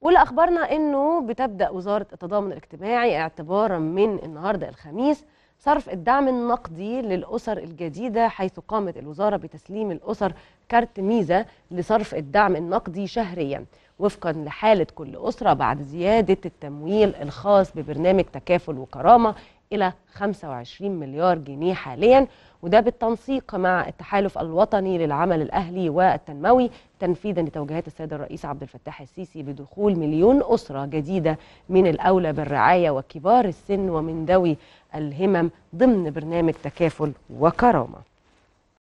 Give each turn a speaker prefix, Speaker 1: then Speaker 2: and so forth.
Speaker 1: ولأخبارنا أنه بتبدأ وزارة التضامن الاجتماعي اعتبارا من النهاردة الخميس صرف الدعم النقدي للأسر الجديدة حيث قامت الوزارة بتسليم الأسر كارت ميزة لصرف الدعم النقدي شهريا وفقا لحالة كل أسرة بعد زيادة التمويل الخاص ببرنامج تكافل وكرامة إلى 25 مليار جنيه حاليا وده بالتنسيق مع التحالف الوطني للعمل الأهلي والتنموي تنفيذا لتوجيهات السيد الرئيس عبد الفتاح السيسي بدخول مليون أسرة جديدة من الأولى بالرعاية وكبار السن ومن ذوي الهمم ضمن برنامج تكافل وكرامة